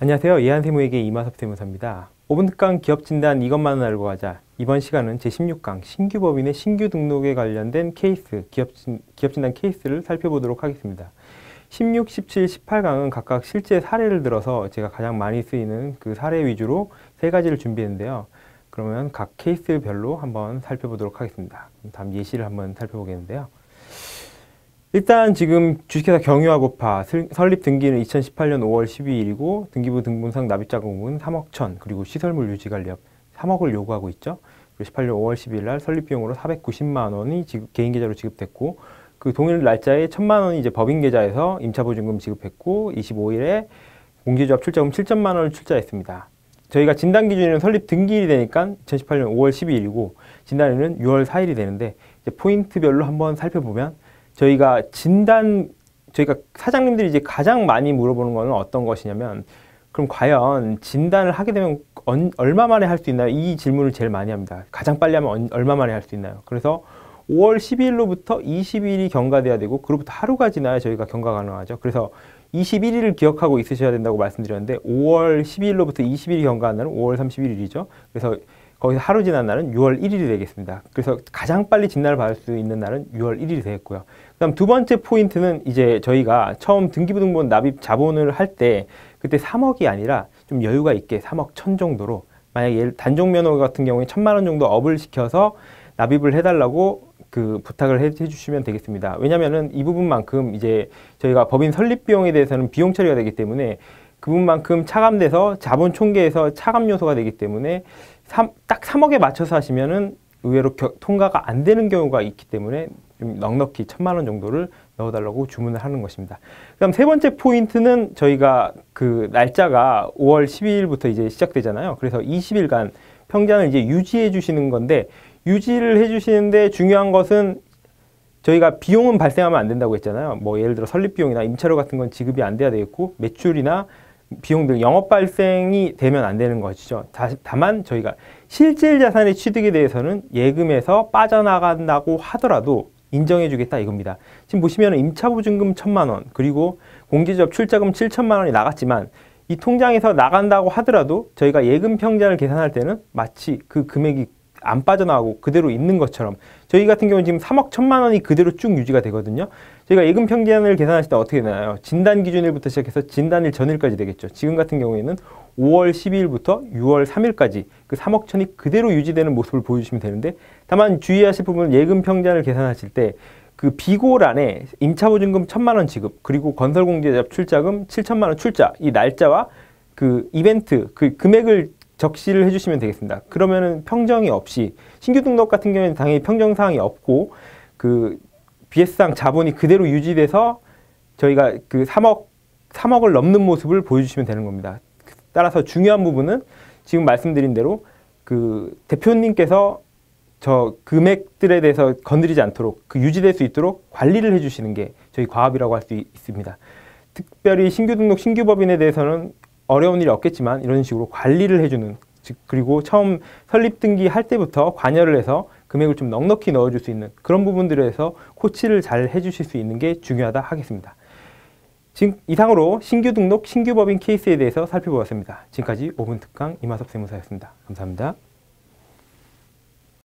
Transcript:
안녕하세요. 예한세무에게 이마섭 세무사입니다. 5분간 기업 진단 이것만은 알고 가자. 이번 시간은 제16강 신규 법인의 신규 등록에 관련된 케이스, 기업, 진, 기업 진단 케이스를 살펴보도록 하겠습니다. 16, 17, 18강은 각각 실제 사례를 들어서 제가 가장 많이 쓰이는 그 사례 위주로 세 가지를 준비했는데요. 그러면 각 케이스별로 한번 살펴보도록 하겠습니다. 다음 예시를 한번 살펴보겠는데요. 일단 지금 주식회사 경유하고파 설립 등기는 2018년 5월 12일이고 등기부 등본상 납입자금은 3억 천 그리고 시설물 유지 관리업 3억을 요구하고 있죠. 그리고 18년 5월 12일 날 설립 비용으로 490만 원이 지급, 개인 계좌로 지급됐고 그 동일 날짜에 천만 원이 이제 법인 계좌에서 임차보증금 지급했고 25일에 공제조합 출자금 7천만 원을 출자했습니다. 저희가 진단 기준에는 설립 등기일이 되니까 2018년 5월 12일이고 진단일은 6월 4일이 되는데 포인트별로 한번 살펴보면 저희가 진단 저희가 사장님들이 이제 가장 많이 물어보는 거는 어떤 것이냐면 그럼 과연 진단을 하게 되면 언, 얼마 만에 할 수 있나요? 이 질문을 제일 많이 합니다. 가장 빨리 하면 언, 얼마 만에 할 수 있나요? 그래서 5월 12일로부터 20일이 경과돼야 되고 그로부터 하루가 지나야 저희가 경과 가능하죠. 그래서 21일을 기억하고 있으셔야 된다고 말씀드렸는데 5월 12일로부터 20일이 경과한다는 5월 31일이죠. 그래서 거기서 하루 지난 날은 6월 1일이 되겠습니다. 그래서 가장 빨리 진단을 받을 수 있는 날은 6월 1일이 되겠고요. 그다음 두 번째 포인트는 이제 저희가 처음 등기부등본 납입 자본을 할 때 그때 3억이 아니라 좀 여유가 있게 3억 천 정도로 만약에 단종 면허 같은 경우에 천만 원 정도 업을 시켜서 납입을 해달라고 그 부탁을 해, 주시면 되겠습니다. 왜냐면은 이 부분만큼 이제 저희가 법인 설립 비용에 대해서는 비용 처리가 되기 때문에 그분만큼 부 차감돼서 자본 총계에서 차감 요소가 되기 때문에 3, 딱 3억에 맞춰서 하시면은 의외로 겨, 통과가 안 되는 경우가 있기 때문에 좀 넉넉히 천만 원 정도를 넣어달라고 주문을 하는 것입니다. 그다세 번째 포인트는 저희가 그 날짜가 5월 12일부터 이제 시작되잖아요. 그래서 20일간 평장을 이제 유지해 주시는 건데 유지를 해 주시는데 중요한 것은 저희가 비용은 발생하면 안 된다고 했잖아요. 뭐 예를 들어 설립 비용이나 임차료 같은 건 지급이 안 돼야 되겠고 매출이나 비용들 영업 발생이 되면 안 되는 것이죠. 다, 다만 저희가 실질 자산의 취득에 대해서는 예금에서 빠져나간다고 하더라도 인정해주겠다 이겁니다. 지금 보시면 임차보증금 천만 원 그리고 공제적 출자금 7천만 원이 나갔지만 이 통장에서 나간다고 하더라도 저희가 예금 평자를 계산할 때는 마치 그 금액이 안 빠져나가고 그대로 있는 것처럼 저희 같은 경우는 지금 3억 1천만 원이 그대로 쭉 유지가 되거든요. 저희가 예금 평균을 계산하실 때 어떻게 되나요? 진단 기준일부터 시작해서 진단일 전일까지 되겠죠. 지금 같은 경우에는 5월 12일부터 6월 3일까지 그 3억 천이 그대로 유지되는 모습을 보여주시면 되는데 다만 주의하실 부분은 예금 평균을 계산하실 때 그 비고란에 임차보증금 1 천만원 지급 그리고 건설공제자 출자금 7천만원 출자 이 날짜와 그 이벤트 그 금액을 적시를 해주시면 되겠습니다. 그러면은 평정이 없이 신규 등록 같은 경우에는 당연히 평정 사항이 없고 그 BS상 자본이 그대로 유지돼서 저희가 그 3억 3억을 넘는 모습을 보여주시면 되는 겁니다. 따라서 중요한 부분은 지금 말씀드린 대로 그 대표님께서 저 금액들에 대해서 건드리지 않도록 그 유지될 수 있도록 관리를 해주시는 게 저희 과업이라고 할 수 있습니다. 특별히 신규 등록 신규 법인에 대해서는 어려운 일이 없겠지만 이런 식으로 관리를 해주는 즉 그리고 처음 설립 등기 할 때부터 관여를 해서 금액을 좀 넉넉히 넣어줄 수 있는 그런 부분들에서 코치를 잘 해주실 수 있는 게 중요하다 하겠습니다. 지금 이상으로 신규 등록, 신규 법인 케이스에 대해서 살펴보았습니다. 지금까지 5분 특강 이마섭 세무사였습니다. 감사합니다.